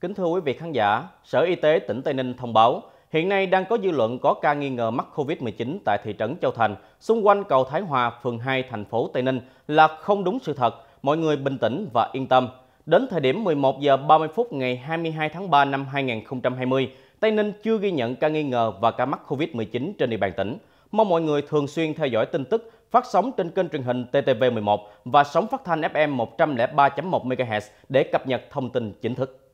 Kính thưa quý vị khán giả, Sở Y tế tỉnh Tây Ninh thông báo, hiện nay đang có dư luận có ca nghi ngờ mắc COVID-19 tại thị trấn Châu Thành, xung quanh cầu Thái Hòa, phường 2, thành phố Tây Ninh là không đúng sự thật, mọi người bình tĩnh và yên tâm. Đến thời điểm 11 giờ 30 phút ngày 22 tháng 3 năm 2020, Tây Ninh chưa ghi nhận ca nghi ngờ và ca mắc COVID-19 trên địa bàn tỉnh. Mong mọi người thường xuyên theo dõi tin tức phát sóng trên kênh truyền hình TTV11 và sóng phát thanh FM 103.1 MHz để cập nhật thông tin chính thức.